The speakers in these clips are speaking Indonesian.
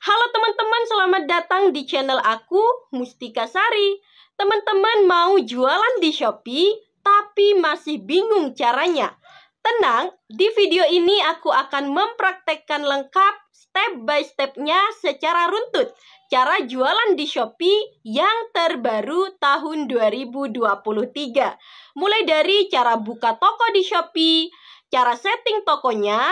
Halo teman-teman, selamat datang di channel aku, Mustika Sari. Teman-teman mau jualan di Shopee, tapi masih bingung caranya. Tenang, di video ini aku akan mempraktekkan lengkap step by stepnya secara runtut cara jualan di Shopee yang terbaru tahun 2023. Mulai dari cara buka toko di Shopee, cara setting tokonya,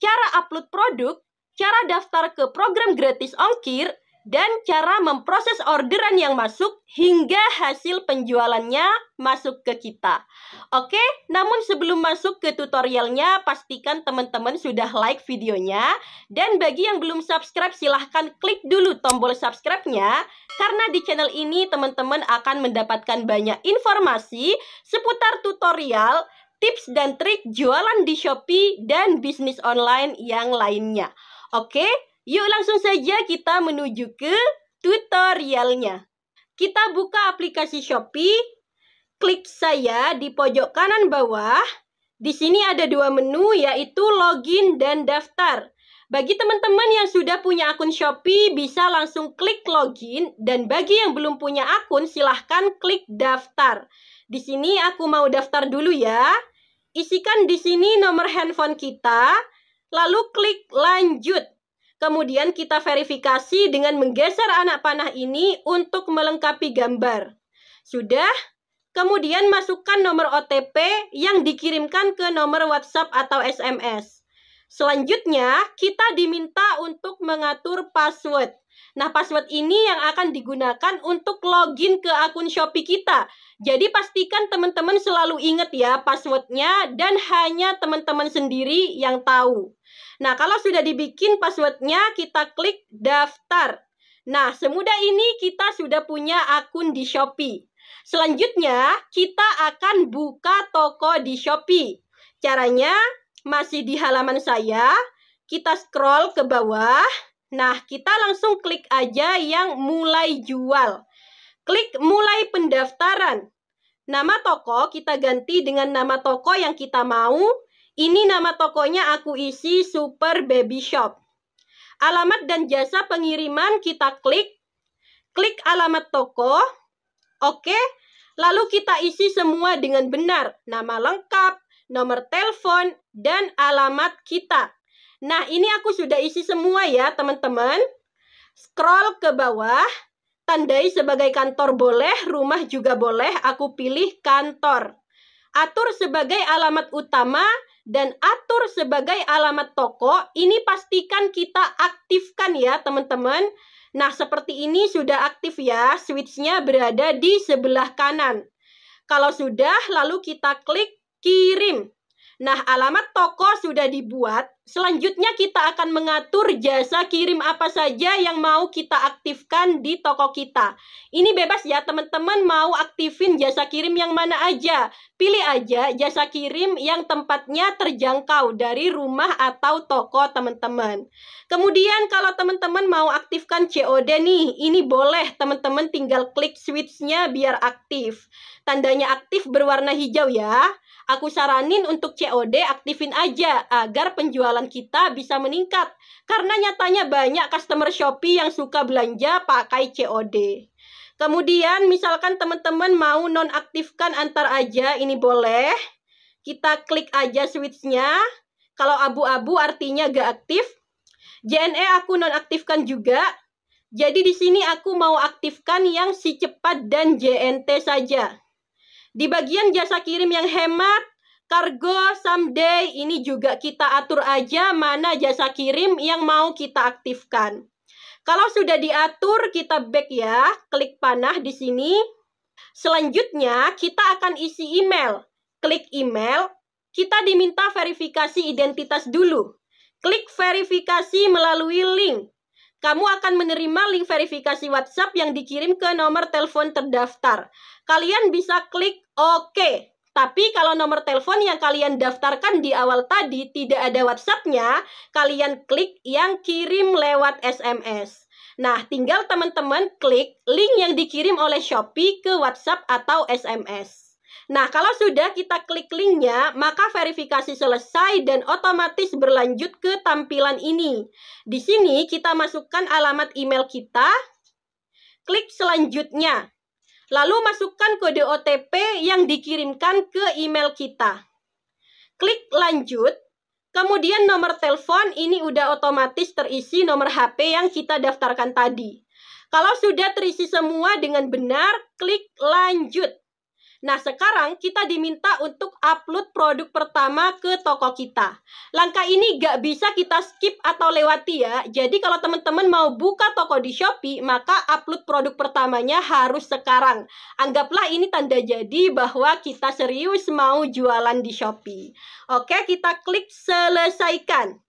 cara upload produk, cara daftar ke program gratis ongkir, dan cara memproses orderan yang masuk hingga hasil penjualannya masuk ke kita. Oke, namun sebelum masuk ke tutorialnya, pastikan teman-teman sudah like videonya. Dan bagi yang belum subscribe, silahkan klik dulu tombol subscribe-nya. Karena di channel ini teman-teman akan mendapatkan banyak informasi seputar tutorial, tips dan trik jualan di Shopee dan bisnis online yang lainnya. Oke, yuk langsung saja kita menuju ke tutorialnya. Kita buka aplikasi Shopee, klik saya di pojok kanan bawah. Di sini ada dua menu yaitu login dan daftar. Bagi teman-teman yang sudah punya akun Shopee bisa langsung klik login dan bagi yang belum punya akun silahkan klik daftar. Di sini aku mau daftar dulu ya. Isikan di sini nomor handphone kita, lalu klik lanjut. Kemudian kita verifikasi dengan menggeser anak panah ini untuk melengkapi gambar. Sudah? Kemudian masukkan nomor OTP yang dikirimkan ke nomor WhatsApp atau SMS. Selanjutnya, kita diminta untuk mengatur password. Nah, password ini yang akan digunakan untuk login ke akun Shopee kita. Jadi, pastikan teman-teman selalu ingat ya passwordnya dan hanya teman-teman sendiri yang tahu. Nah, kalau sudah dibikin passwordnya, kita klik daftar. Nah, semudah ini kita sudah punya akun di Shopee. Selanjutnya, kita akan buka toko di Shopee. Caranya masih di halaman saya, kita scroll ke bawah. Nah, kita langsung klik aja yang mulai jual. Klik mulai pendaftaran. Nama toko kita ganti dengan nama toko yang kita mau. Ini nama tokonya aku isi Super Baby Shop. Alamat dan jasa pengiriman kita klik. Klik alamat toko. Oke. Lalu kita isi semua dengan benar. Nama lengkap, nomor telepon, dan alamat kita. Nah, ini aku sudah isi semua ya, teman-teman. Scroll ke bawah. Tandai sebagai kantor boleh, rumah juga boleh. Aku pilih kantor. Atur sebagai alamat utama, dan atur sebagai alamat toko, ini pastikan kita aktifkan ya teman-teman. Nah, seperti ini sudah aktif ya, switchnya berada di sebelah kanan. Kalau sudah, lalu kita klik kirim. Nah, alamat toko sudah dibuat. Selanjutnya kita akan mengatur jasa kirim apa saja yang mau kita aktifkan di toko kita. Ini bebas ya, teman-teman mau aktifin jasa kirim yang mana aja. Pilih aja jasa kirim yang tempatnya terjangkau dari rumah atau toko teman-teman. Kemudian kalau teman-teman mau aktifkan COD nih, ini boleh teman-teman tinggal klik switchnya biar aktif. Tandanya aktif berwarna hijau ya. Aku saranin untuk COD aktifin aja agar penjualan kita bisa meningkat. Karena nyatanya banyak customer Shopee yang suka belanja pakai COD. Kemudian misalkan teman-teman mau nonaktifkan antar aja, ini boleh. Kita klik aja switchnya. Kalau abu-abu artinya gak aktif. JNE aku nonaktifkan juga. Jadi di sini aku mau aktifkan yang si cepat dan JNT saja. Di bagian jasa kirim yang hemat, kargo someday ini juga kita atur aja mana jasa kirim yang mau kita aktifkan. Kalau sudah diatur, kita back ya, klik panah di sini. Selanjutnya, kita akan isi email. Klik email, kita diminta verifikasi identitas dulu. Klik verifikasi melalui link kamu akan menerima link verifikasi WhatsApp yang dikirim ke nomor telepon terdaftar. Kalian bisa klik OK. Tapi kalau nomor telepon yang kalian daftarkan di awal tadi tidak ada WhatsApp-nya, kalian klik yang kirim lewat SMS. Nah, tinggal teman-teman klik link yang dikirim oleh Shopee ke WhatsApp atau SMS. Nah, kalau sudah kita klik linknya, maka verifikasi selesai dan otomatis berlanjut ke tampilan ini. Di sini kita masukkan alamat email kita, klik selanjutnya. Lalu masukkan kode OTP yang dikirimkan ke email kita. Klik lanjut, kemudian nomor telepon ini udah otomatis terisi nomor HP yang kita daftarkan tadi. Kalau sudah terisi semua dengan benar, klik lanjut. Nah, sekarang kita diminta untuk upload produk pertama ke toko kita. Langkah ini gak bisa kita skip atau lewati ya. Jadi kalau teman-teman mau buka toko di Shopee, maka upload produk pertamanya harus sekarang. Anggaplah ini tanda jadi bahwa kita serius mau jualan di Shopee. Oke, kita klik selesaikan.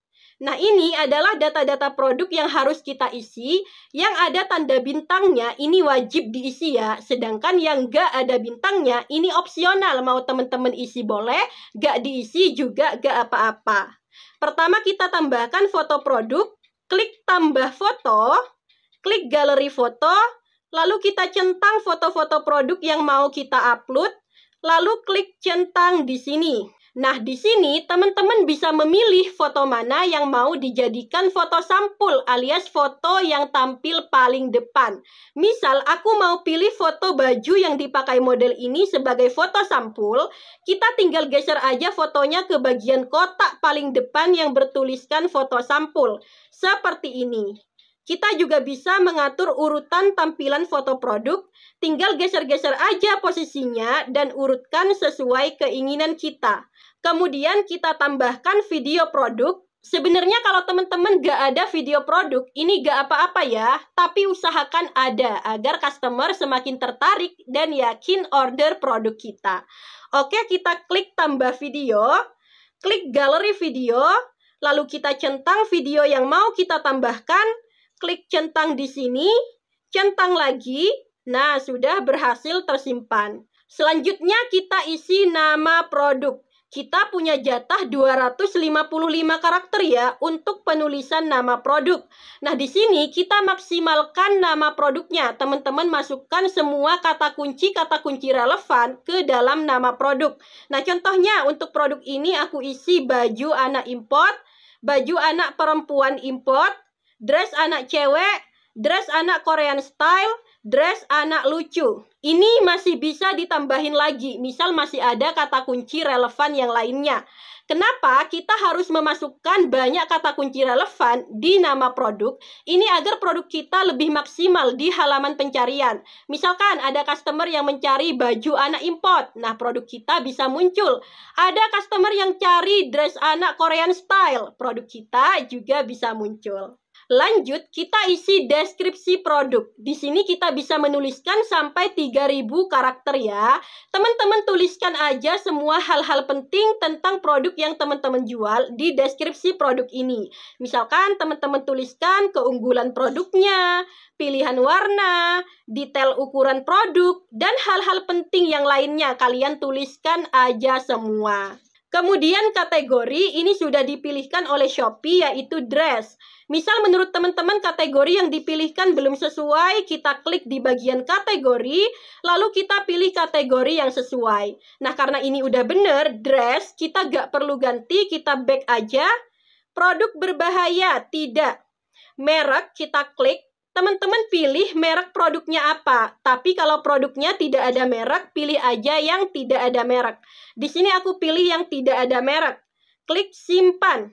Nah, ini adalah data-data produk yang harus kita isi. Yang ada tanda bintangnya, ini wajib diisi ya. Sedangkan yang gak ada bintangnya, ini opsional. Mau teman-teman isi boleh, gak diisi juga gak apa-apa. Pertama, kita tambahkan foto produk. Klik tambah foto. Klik galeri foto. Lalu kita centang foto-foto produk yang mau kita upload. Lalu klik centang di sini. Nah, di sini teman-teman bisa memilih foto mana yang mau dijadikan foto sampul alias foto yang tampil paling depan. Misal, aku mau pilih foto baju yang dipakai model ini sebagai foto sampul, kita tinggal geser aja fotonya ke bagian kotak paling depan yang bertuliskan foto sampul. Seperti ini. Kita juga bisa mengatur urutan tampilan foto produk, tinggal geser-geser aja posisinya dan urutkan sesuai keinginan kita. Kemudian kita tambahkan video produk. Sebenarnya kalau teman-teman gak ada video produk, ini gak apa-apa ya, tapi usahakan ada agar customer semakin tertarik dan yakin order produk kita. Oke, kita klik tambah video, klik galeri video, lalu kita centang video yang mau kita tambahkan, klik centang di sini, centang lagi. Nah, sudah berhasil tersimpan. Selanjutnya kita isi nama produk. Kita punya jatah 255 karakter ya untuk penulisan nama produk. Nah, di sini kita maksimalkan nama produknya. Teman-teman masukkan semua kata kunci, kata kunci relevan ke dalam nama produk. Nah, contohnya untuk produk ini aku isi baju anak import, baju anak perempuan import, dress anak cewek, dress anak Korean style, dress anak lucu. Ini masih bisa ditambahin lagi, misal masih ada kata kunci relevan yang lainnya. Kenapa kita harus memasukkan banyak kata kunci relevan di nama produk? Ini agar produk kita lebih maksimal di halaman pencarian. Misalkan ada customer yang mencari baju anak import, nah produk kita bisa muncul. Ada customer yang cari dress anak Korean style, produk kita juga bisa muncul. Lanjut, kita isi deskripsi produk. Di sini kita bisa menuliskan sampai 3000 karakter ya. Teman-teman tuliskan aja semua hal-hal penting tentang produk yang teman-teman jual di deskripsi produk ini. Misalkan teman-teman tuliskan keunggulan produknya, pilihan warna, detail ukuran produk, dan hal-hal penting yang lainnya. Kalian tuliskan aja semua. Kemudian kategori ini sudah dipilihkan oleh Shopee yaitu dress. Misal menurut teman-teman kategori yang dipilihkan belum sesuai, kita klik di bagian kategori, lalu kita pilih kategori yang sesuai. Nah, karena ini udah bener, dress, kita gak perlu ganti, kita back aja. Produk berbahaya, tidak. Merek, kita klik. Teman-teman pilih merek produknya apa. Tapi kalau produknya tidak ada merek, pilih aja yang tidak ada merek. Di sini aku pilih yang tidak ada merek. Klik simpan.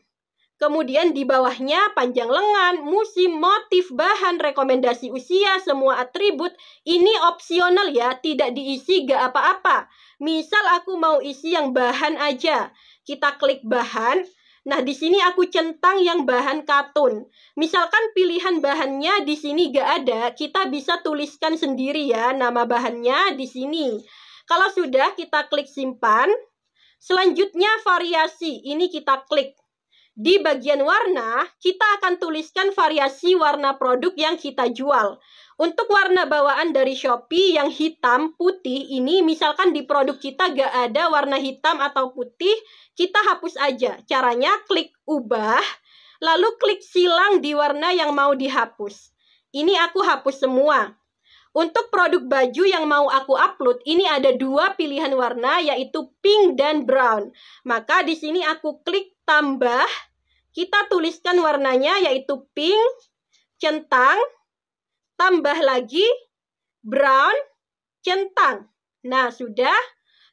Kemudian di bawahnya panjang lengan, musim, motif, bahan, rekomendasi usia, semua atribut. Ini opsional ya, tidak diisi gak apa-apa. Misal aku mau isi yang bahan aja. Kita klik bahan. Nah, di sini aku centang yang bahan katun. Misalkan pilihan bahannya di sini gak ada, kita bisa tuliskan sendiri ya nama bahannya di sini. Kalau sudah, kita klik simpan. Selanjutnya variasi, ini kita klik. Di bagian warna, kita akan tuliskan variasi warna produk yang kita jual. Untuk warna bawaan dari Shopee yang hitam, putih, ini misalkan di produk kita gak ada warna hitam atau putih, kita hapus aja. Caranya klik ubah, lalu klik silang di warna yang mau dihapus. Ini aku hapus semua. Untuk produk baju yang mau aku upload, ini ada dua pilihan warna yaitu pink dan brown. Maka di sini aku klik tambah kita tuliskan warnanya yaitu pink, centang, tambah lagi brown, centang. Nah, sudah.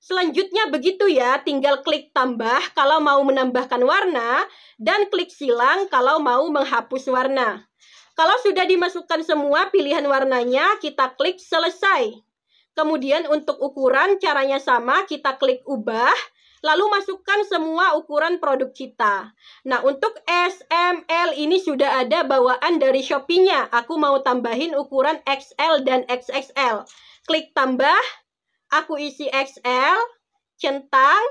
Selanjutnya begitu ya, tinggal klik tambah kalau mau menambahkan warna dan klik silang kalau mau menghapus warna. Kalau sudah dimasukkan semua pilihan warnanya, kita klik selesai. Kemudian untuk ukuran caranya sama, kita klik ubah Lalu masukkan semua ukuran produk kita. Nah, untuk SML ini sudah ada bawaan dari Shopee-nya. Aku mau tambahin ukuran XL dan XXL. Klik tambah, aku isi XL, centang,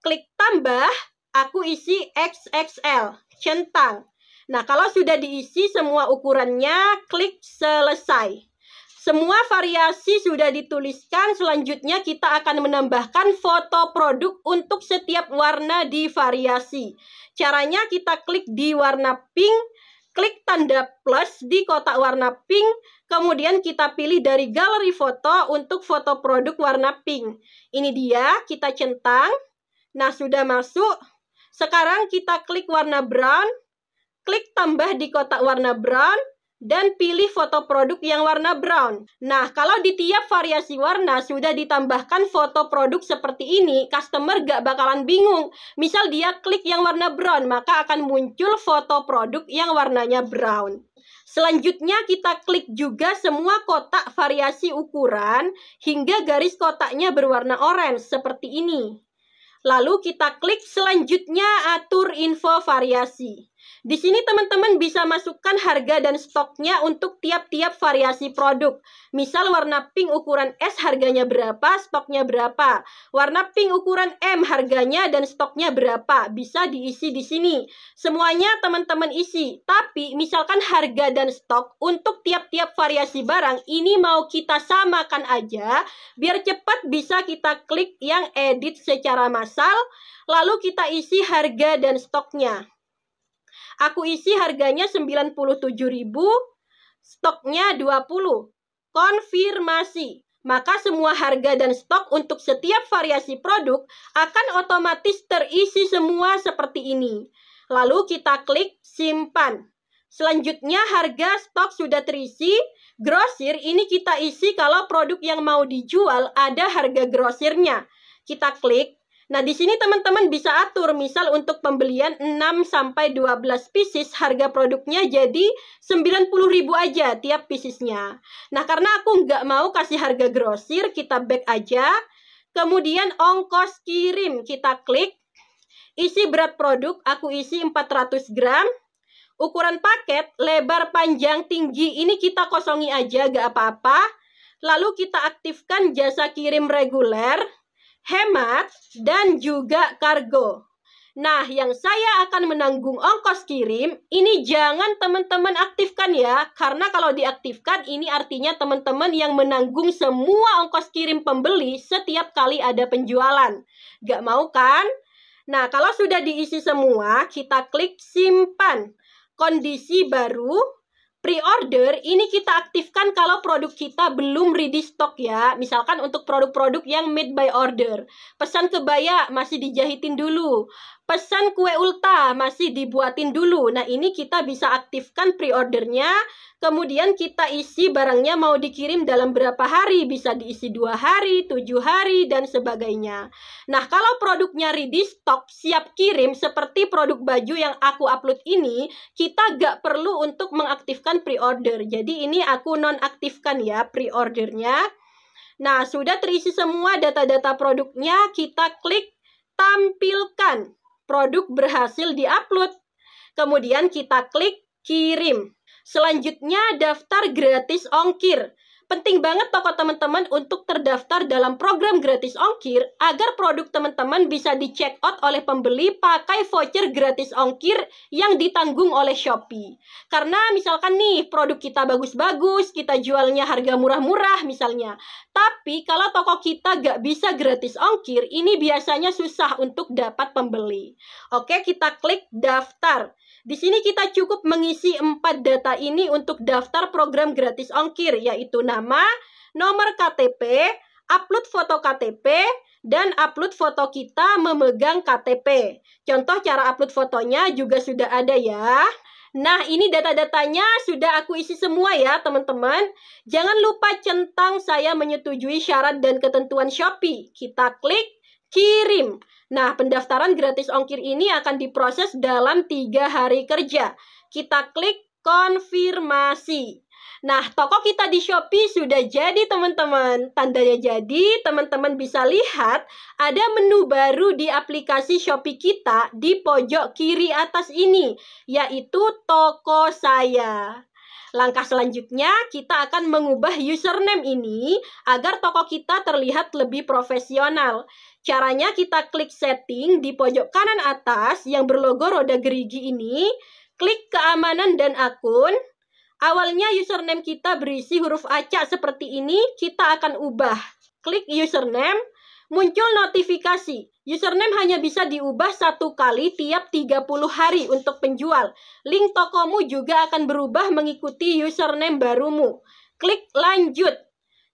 klik tambah, aku isi XXL, centang. Nah, kalau sudah diisi semua ukurannya, klik selesai. Semua variasi sudah dituliskan, selanjutnya kita akan menambahkan foto produk untuk setiap warna di variasi. Caranya kita klik di warna pink, klik tanda plus di kotak warna pink, kemudian kita pilih dari galeri foto untuk foto produk warna pink. Ini dia, kita centang. Nah, sudah masuk. Sekarang kita klik warna brown, klik tambah di kotak warna brown, dan pilih foto produk yang warna brown. Nah, kalau di tiap variasi warna sudah ditambahkan foto produk seperti ini, customer gak bakalan bingung. Misal dia klik yang warna brown, maka akan muncul foto produk yang warnanya brown. Selanjutnya kita klik juga semua kotak variasi ukuran hingga garis kotaknya berwarna orange seperti ini. Lalu kita klik selanjutnya atur info variasi. Di sini teman-teman bisa masukkan harga dan stoknya untuk tiap-tiap variasi produk. Misal warna pink ukuran S harganya berapa, stoknya berapa. Warna pink ukuran M harganya dan stoknya berapa. Bisa diisi di sini. Semuanya teman-teman isi. Tapi misalkan harga dan stok untuk tiap-tiap variasi barang ini mau kita samakan aja. Biar cepat bisa kita klik yang edit secara massal. Lalu kita isi harga dan stoknya. Aku isi harganya 97.000, stoknya 20. Konfirmasi. Maka semua harga dan stok untuk setiap variasi produk akan otomatis terisi semua seperti ini. Lalu kita klik simpan. Selanjutnya harga stok sudah terisi, grosir ini kita isi kalau produk yang mau dijual ada harga grosirnya. Kita klik Nah, di sini teman-teman bisa atur misal untuk pembelian 6 sampai 12 pieces harga produknya jadi 90.000 aja tiap piecesnya. Nah, karena aku nggak mau kasih harga grosir, kita back aja. Kemudian ongkos kirim kita klik. Isi berat produk aku isi 400 gram. Ukuran paket, lebar, panjang, tinggi ini kita kosongi aja nggak apa-apa. Lalu kita aktifkan jasa kirim reguler hemat, dan juga kargo. Nah, yang saya akan menanggung ongkos kirim, ini jangan teman-teman aktifkan ya, karena kalau diaktifkan ini artinya teman-teman yang menanggung semua ongkos kirim pembeli setiap kali ada penjualan. Gak mau kan? Nah, kalau sudah diisi semua, kita klik simpan kondisi baru Pre-order ini kita aktifkan kalau produk kita belum ready stock ya. Misalkan untuk produk-produk yang made by order. Pesan kebaya masih dijahitin dulu pesan kue ulta masih dibuatin dulu. Nah, ini kita bisa aktifkan pre-ordernya, kemudian kita isi barangnya mau dikirim dalam berapa hari, bisa diisi dua hari, tujuh hari, dan sebagainya. Nah, kalau produknya ready stock, siap kirim, seperti produk baju yang aku upload ini, kita gak perlu untuk mengaktifkan pre-order. Jadi, ini aku nonaktifkan ya pre-ordernya. Nah, sudah terisi semua data-data produknya, kita klik tampilkan produk berhasil diupload. Kemudian kita klik kirim. Selanjutnya daftar gratis ongkir. Penting banget toko teman-teman untuk terdaftar dalam program gratis ongkir agar produk teman-teman bisa di check out oleh pembeli pakai voucher gratis ongkir yang ditanggung oleh Shopee. Karena misalkan nih produk kita bagus-bagus, kita jualnya harga murah-murah misalnya. Tapi kalau toko kita gak bisa gratis ongkir, ini biasanya susah untuk dapat pembeli. Oke, kita klik daftar. Di sini kita cukup mengisi empat data ini untuk daftar program gratis ongkir, yaitu nama, nomor KTP, upload foto KTP, dan upload foto kita memegang KTP. Contoh cara upload fotonya juga sudah ada ya. Nah, ini data-datanya sudah aku isi semua ya, teman-teman. Jangan lupa centang saya menyetujui syarat dan ketentuan Shopee. Kita klik kirim. Nah, pendaftaran gratis ongkir ini akan diproses dalam tiga hari kerja. Kita klik konfirmasi. Nah, toko kita di Shopee sudah jadi teman-teman. Tandanya jadi, teman-teman bisa lihat ada menu baru di aplikasi Shopee kita di pojok kiri atas ini, yaitu toko saya. Langkah selanjutnya, kita akan mengubah username ini agar toko kita terlihat lebih profesional. Caranya kita klik setting di pojok kanan atas yang berlogo roda gerigi ini, klik keamanan dan akun. Awalnya username kita berisi huruf acak seperti ini, kita akan ubah. Klik username, muncul notifikasi. Username hanya bisa diubah satu kali tiap 30 hari untuk penjual. Link tokomu juga akan berubah mengikuti username barumu. Klik lanjut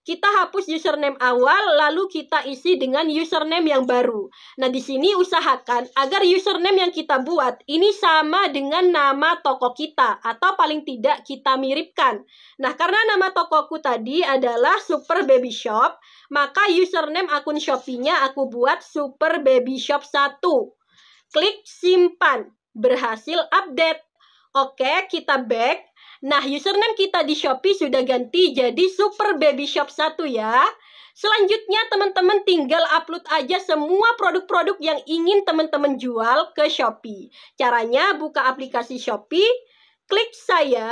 kita hapus username awal lalu kita isi dengan username yang baru. Nah, di sini usahakan agar username yang kita buat ini sama dengan nama toko kita atau paling tidak kita miripkan. Nah, karena nama tokoku tadi adalah Super Baby Shop, maka username akun Shopee-nya aku buat Super Baby Shop 1. Klik simpan. Berhasil update. Oke, kita back. Nah, username kita di Shopee sudah ganti jadi Super Baby Shop 1 ya. Selanjutnya teman-teman tinggal upload aja semua produk-produk yang ingin teman-teman jual ke Shopee. Caranya buka aplikasi Shopee, klik saya,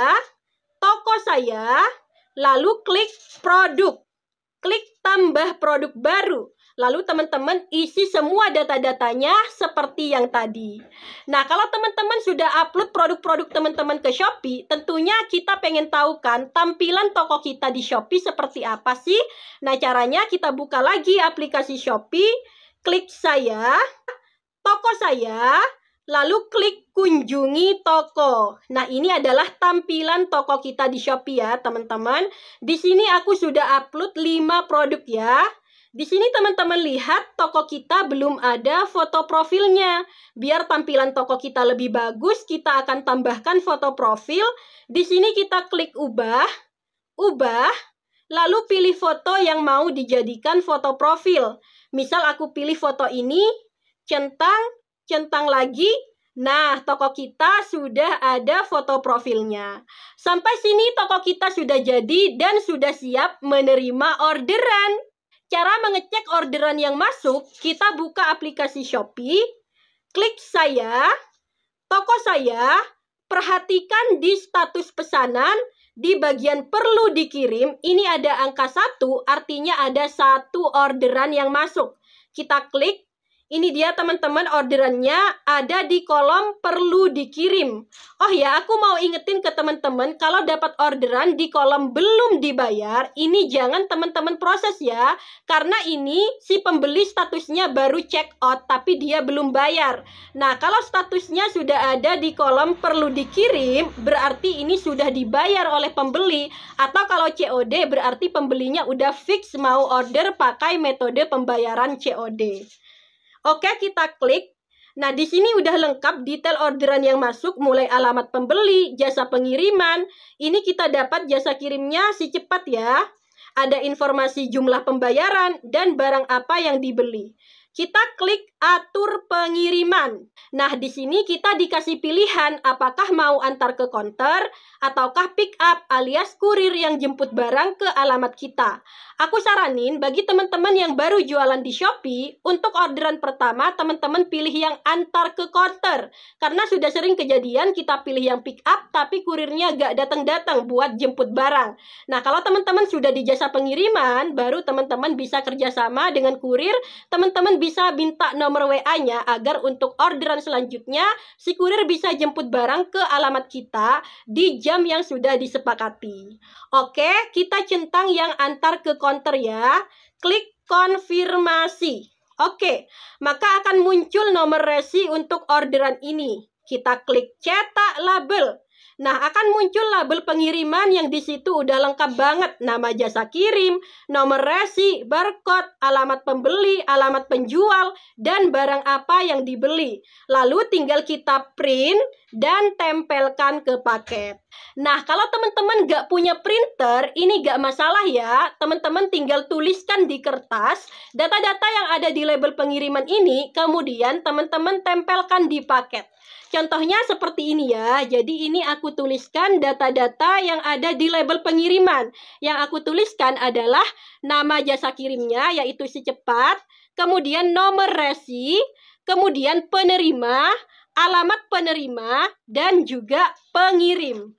toko saya, lalu klik produk. Klik tambah produk baru. Lalu teman-teman isi semua data-datanya seperti yang tadi. Nah, kalau teman-teman sudah upload produk-produk teman-teman ke Shopee, tentunya kita pengen tahu kan tampilan toko kita di Shopee seperti apa sih? Nah, caranya kita buka lagi aplikasi Shopee, klik saya, toko saya, lalu klik kunjungi toko. Nah, ini adalah tampilan toko kita di Shopee ya, teman-teman. Di sini aku sudah upload 5 produk ya. Di sini teman-teman lihat toko kita belum ada foto profilnya. Biar tampilan toko kita lebih bagus, kita akan tambahkan foto profil. Di sini kita klik ubah, ubah, lalu pilih foto yang mau dijadikan foto profil. Misal aku pilih foto ini, centang, centang lagi. Nah, toko kita sudah ada foto profilnya. Sampai sini toko kita sudah jadi dan sudah siap menerima orderan. Cara mengecek orderan yang masuk, kita buka aplikasi Shopee, klik saya, toko saya, perhatikan di status pesanan, di bagian perlu dikirim, ini ada angka satu artinya ada satu orderan yang masuk. Kita klik ini dia teman-teman orderannya ada di kolom perlu dikirim. Oh ya, aku mau ingetin ke teman-teman kalau dapat orderan di kolom belum dibayar, ini jangan teman-teman proses ya. Karena ini si pembeli statusnya baru check out tapi dia belum bayar. Nah, kalau statusnya sudah ada di kolom perlu dikirim, berarti ini sudah dibayar oleh pembeli atau kalau COD berarti pembelinya udah fix mau order pakai metode pembayaran COD. Oke, kita klik. Nah, di sini udah lengkap detail orderan yang masuk, mulai alamat pembeli, jasa pengiriman. Ini kita dapat jasa kirimnya si cepat ya. Ada informasi jumlah pembayaran dan barang apa yang dibeli. Kita klik atur pengiriman. Nah, di sini kita dikasih pilihan apakah mau antar ke konter ataukah pick up alias kurir yang jemput barang ke alamat kita. Aku saranin bagi teman-teman yang baru jualan di Shopee, untuk orderan pertama teman-teman pilih yang antar ke konter. Karena sudah sering kejadian kita pilih yang pick up tapi kurirnya gak datang-datang buat jemput barang. Nah, kalau teman-teman sudah di jasa pengiriman, baru teman-teman bisa kerjasama dengan kurir, teman-teman bisa minta nomor nomor WA-nya agar untuk orderan selanjutnya si kurir bisa jemput barang ke alamat kita di jam yang sudah disepakati. Oke, kita centang yang antar ke konter ya. Klik konfirmasi. Oke, maka akan muncul nomor resi untuk orderan ini. Kita klik cetak label. Nah, akan muncul label pengiriman yang di situ udah lengkap banget nama jasa kirim, nomor resi, barcode, alamat pembeli, alamat penjual, dan barang apa yang dibeli. Lalu tinggal kita print dan tempelkan ke paket. Nah, kalau teman-teman gak punya printer, ini gak masalah ya. Teman-teman tinggal tuliskan di kertas data-data yang ada di label pengiriman ini, kemudian teman-teman tempelkan di paket. Contohnya seperti ini ya. Jadi ini aku tuliskan data-data yang ada di label pengiriman. Yang aku tuliskan adalah nama jasa kirimnya yaitu si cepat, kemudian nomor resi, kemudian penerima, alamat penerima dan juga pengirim.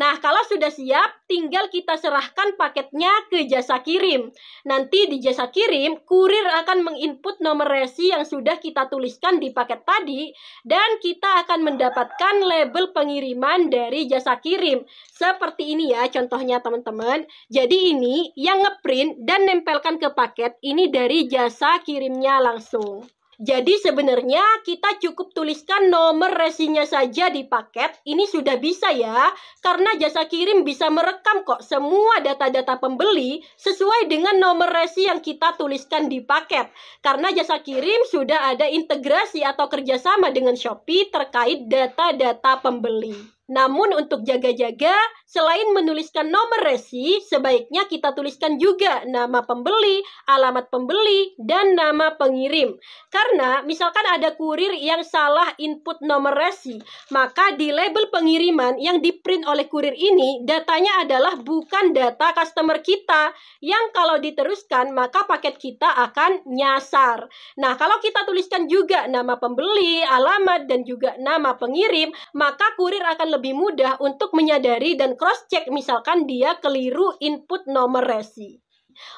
Nah, kalau sudah siap, tinggal kita serahkan paketnya ke jasa kirim. Nanti di jasa kirim, kurir akan menginput nomor resi yang sudah kita tuliskan di paket tadi dan kita akan mendapatkan label pengiriman dari jasa kirim. Seperti ini ya contohnya teman-teman. Jadi ini yang ngeprint dan nempelkan ke paket ini dari jasa kirimnya langsung. Jadi sebenarnya kita cukup tuliskan nomor resinya saja di paket. Ini sudah bisa ya, karena jasa kirim bisa merekam kok semua data-data pembeli sesuai dengan nomor resi yang kita tuliskan di paket. Karena jasa kirim sudah ada integrasi atau kerjasama dengan Shopee terkait data-data pembeli. Namun untuk jaga-jaga, selain menuliskan nomor resi, sebaiknya kita tuliskan juga nama pembeli, alamat pembeli, dan nama pengirim. Karena misalkan ada kurir yang salah input nomor resi, maka di label pengiriman yang diprint oleh kurir ini, datanya adalah bukan data customer kita, yang kalau diteruskan maka paket kita akan nyasar. Nah, kalau kita tuliskan juga nama pembeli, alamat, dan juga nama pengirim, maka kurir akan lebih lebih mudah untuk menyadari dan cross check misalkan dia keliru input nomor resi.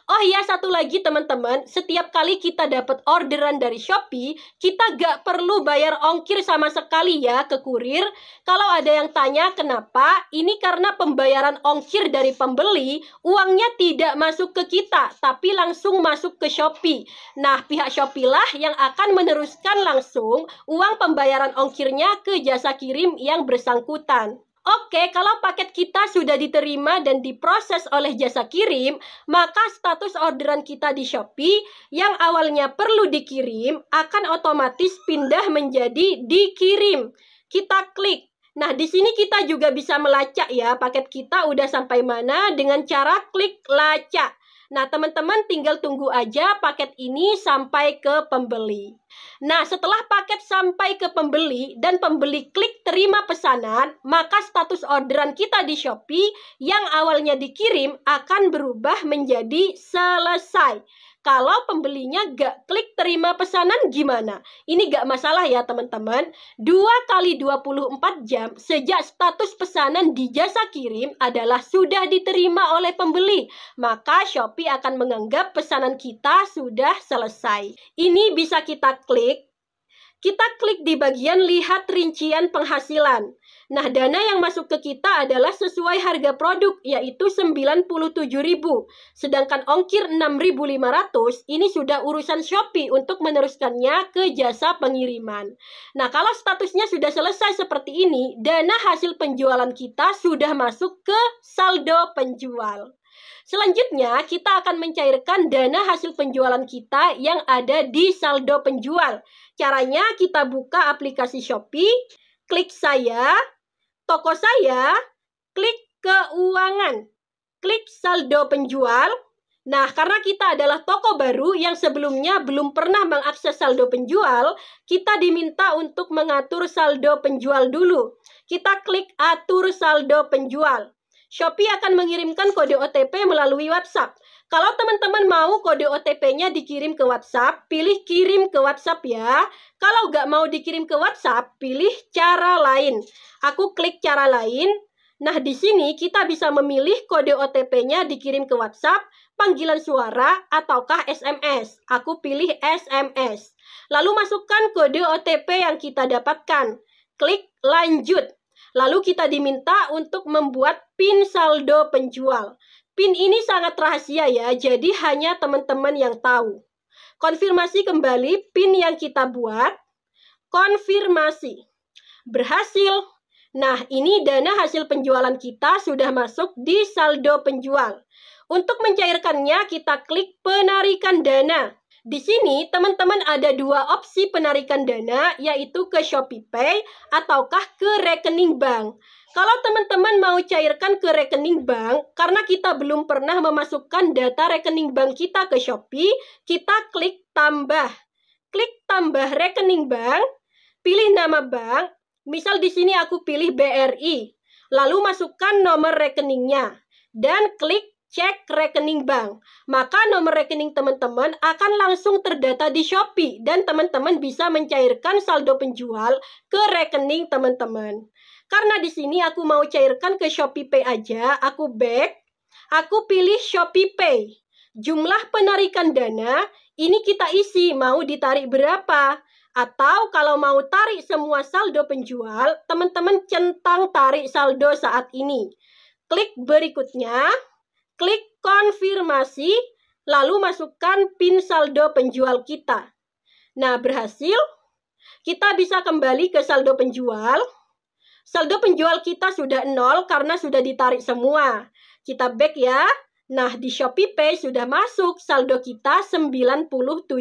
Oh iya, satu lagi teman-teman, setiap kali kita dapat orderan dari Shopee, kita gak perlu bayar ongkir sama sekali ya ke kurir. Kalau ada yang tanya kenapa, ini karena pembayaran ongkir dari pembeli, uangnya tidak masuk ke kita, tapi langsung masuk ke Shopee. Nah, pihak Shopee lah yang akan meneruskan langsung uang pembayaran ongkirnya ke jasa kirim yang bersangkutan. Oke, kalau paket kita sudah diterima dan diproses oleh jasa kirim, maka status orderan kita di Shopee yang awalnya perlu dikirim akan otomatis pindah menjadi dikirim. Kita klik Nah, di sini kita juga bisa melacak ya paket kita udah sampai mana dengan cara klik lacak. Nah, teman-teman tinggal tunggu aja paket ini sampai ke pembeli. Nah, setelah paket sampai ke pembeli dan pembeli klik terima pesanan, maka status orderan kita di Shopee yang awalnya dikirim akan berubah menjadi selesai. Kalau pembelinya gak klik terima pesanan gimana? Ini gak masalah ya teman-teman. 2 kali 24 jam sejak status pesanan di jasa kirim adalah sudah diterima oleh pembeli. Maka Shopee akan menganggap pesanan kita sudah selesai. Ini bisa kita klik. Kita klik di bagian lihat rincian penghasilan. Nah, dana yang masuk ke kita adalah sesuai harga produk yaitu rp 97.000, sedangkan ongkir rp 6.500 ini sudah urusan Shopee untuk meneruskannya ke jasa pengiriman. Nah, kalau statusnya sudah selesai seperti ini, dana hasil penjualan kita sudah masuk ke saldo penjual. Selanjutnya, kita akan mencairkan dana hasil penjualan kita yang ada di saldo penjual. Caranya, kita buka aplikasi Shopee, klik saya, toko saya, klik keuangan, klik saldo penjual. Nah, karena kita adalah toko baru yang sebelumnya belum pernah mengakses saldo penjual, kita diminta untuk mengatur saldo penjual dulu. Kita klik atur saldo penjual. Shopee akan mengirimkan kode OTP melalui WhatsApp. Kalau teman-teman mau kode OTP-nya dikirim ke WhatsApp, pilih kirim ke WhatsApp ya. Kalau nggak mau dikirim ke WhatsApp, pilih cara lain. Aku klik cara lain. Nah, di sini kita bisa memilih kode OTP-nya dikirim ke WhatsApp, panggilan suara, ataukah SMS. Aku pilih SMS. Lalu masukkan kode OTP yang kita dapatkan. Klik lanjut. Lalu kita diminta untuk membuat PIN saldo penjual. Pin ini sangat rahasia ya, jadi hanya teman-teman yang tahu. Konfirmasi kembali pin yang kita buat. Konfirmasi. Berhasil. Nah, ini dana hasil penjualan kita sudah masuk di saldo penjual. Untuk mencairkannya, kita klik penarikan dana. Di sini teman-teman ada dua opsi penarikan dana yaitu ke Shopee Pay ataukah ke rekening bank. Kalau teman-teman mau cairkan ke rekening bank, karena kita belum pernah memasukkan data rekening bank kita ke Shopee, kita klik tambah. Klik tambah rekening bank, pilih nama bank, misal di sini aku pilih BRI, lalu masukkan nomor rekeningnya, dan klik cek rekening bank. Maka nomor rekening teman-teman akan langsung terdata di Shopee dan teman-teman bisa mencairkan saldo penjual ke rekening teman-teman. Karena di sini aku mau cairkan ke Shopee Pay aja, aku back, aku pilih Shopee Pay. Jumlah penarikan dana ini kita isi mau ditarik berapa. Atau kalau mau tarik semua saldo penjual, teman-teman centang tarik saldo saat ini. Klik berikutnya klik konfirmasi, lalu masukkan PIN saldo penjual kita. Nah, berhasil, kita bisa kembali ke saldo penjual. Saldo penjual kita sudah nol karena sudah ditarik semua. Kita back ya. Nah, di Shopee Pay sudah masuk saldo kita 97.000.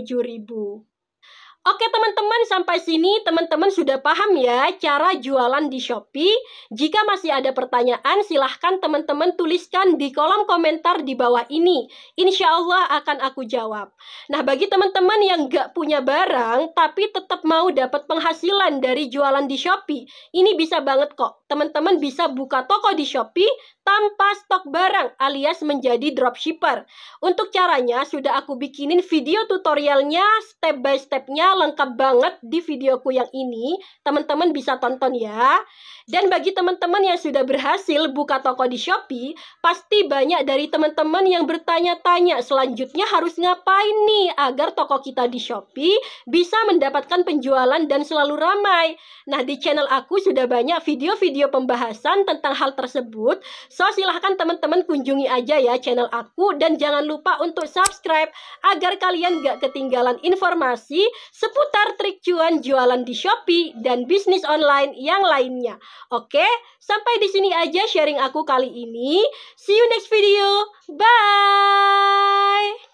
Oke teman-teman, sampai sini teman-teman sudah paham ya cara jualan di Shopee. Jika masih ada pertanyaan, silahkan teman-teman tuliskan di kolom komentar di bawah ini. Insya Allah akan aku jawab. Nah, bagi teman-teman yang gak punya barang, tapi tetap mau dapat penghasilan dari jualan di Shopee, ini bisa banget kok. Teman-teman bisa buka toko di Shopee, tanpa stok barang alias menjadi dropshipper. Untuk caranya sudah aku bikinin video tutorialnya step by stepnya lengkap banget di videoku yang ini. Teman-teman bisa tonton ya. Dan bagi teman-teman yang sudah berhasil buka toko di Shopee, pasti banyak dari teman-teman yang bertanya-tanya selanjutnya harus ngapain nih agar toko kita di Shopee bisa mendapatkan penjualan dan selalu ramai. Nah, di channel aku sudah banyak video-video pembahasan tentang hal tersebut So silahkan teman-teman kunjungi aja ya channel aku dan jangan lupa untuk subscribe agar kalian gak ketinggalan informasi seputar trik cuan jualan di Shopee dan bisnis online yang lainnya. Oke, sampai di sini aja sharing aku kali ini. See you next video. Bye.